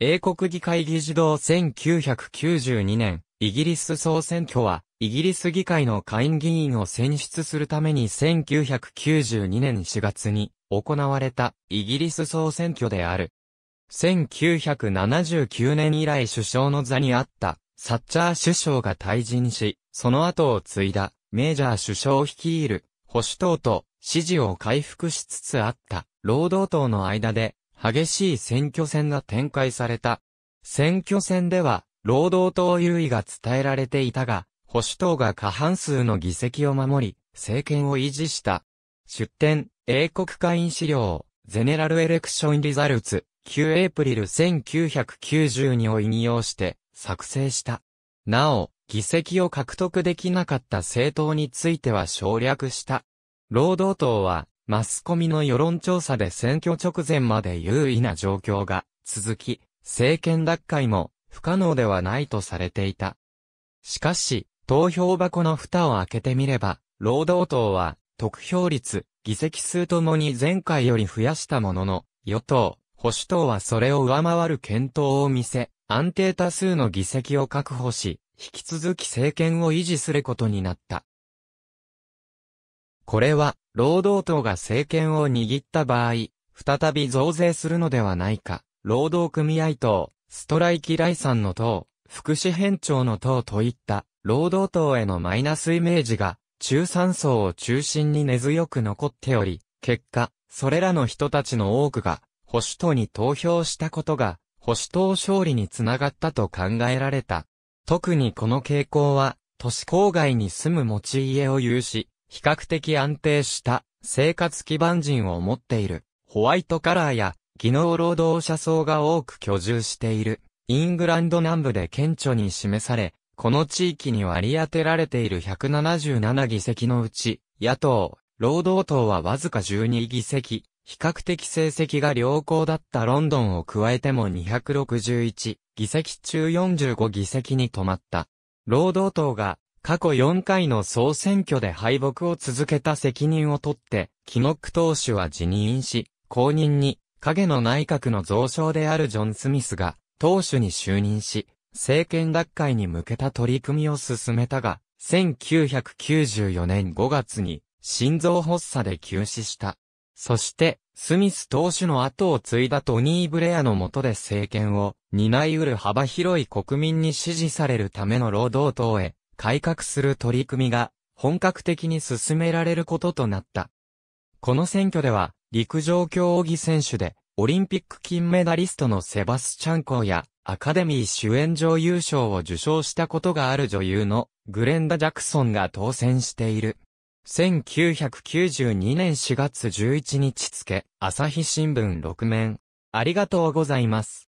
英国議会議事堂1992年、イギリス総選挙は、イギリス議会の下院議員を選出するために1992年4月に行われたイギリス総選挙である。1979年以来首相の座にあったサッチャー首相が退陣し、その後を継いだメジャー首相を率いる保守党と支持を回復しつつあった労働党の間で激しい選挙戦が展開された。選挙戦では、労働党優位が伝えられていたが、保守党が過半数の議席を守り、政権を維持した。出典、英国会員資料、ゼネラルエレクションリザルツ、9エイプリル1992を引用して作成した。なお、議席を獲得できなかった政党については省略した。労働党はマスコミの世論調査で選挙直前まで優位な状況が続き、政権奪回も不可能ではないとされていた。しかし、投票箱の蓋を開けてみれば、労働党は得票率、議席数ともに前回より増やしたものの、与党、保守党はそれを上回る検討を見せ、安定多数の議席を確保し、引き続き政権を維持することになった。これは、労働党が政権を握った場合、再び増税するのではないか、労働組合党、ストライキ来さの党、福祉編長の党といった、労働党へのマイナスイメージが、中産層を中心に根強く残っており、結果、それらの人たちの多くが、保守党に投票したことが、保守党勝利につながったと考えられた。特にこの傾向は、都市郊外に住む持ち家を有し、比較的安定した生活基盤人を持っている。ホワイトカラーや技能労働者層が多く居住している。イングランド南部で顕著に示され、この地域に割り当てられている177議席のうち、野党、労働党はわずか12議席、比較的成績が良好だったロンドンを加えても261議席中45議席に止まった。労働党が過去4回の総選挙で敗北を続けた責任を取って、キノック党首は辞任し、後任に、影の内閣の増将であるジョン・スミスが、党首に就任し、政権奪回に向けた取り組みを進めたが、1994年5月に、心臓発作で急死した。そして、スミス党首の後を継いだトニー・ブレアの下で政権を担い得る幅広い国民に支持されるための労働党へ改革する取り組みが本格的に進められることとなった。この選挙では、陸上競技選手で、オリンピック金メダリストのセバスチャンコーや、アカデミー主演女優賞を受賞したことがある女優のグレンダ・ジャクソンが当選している。1992年4月11日付、朝日新聞6面。ありがとうございます。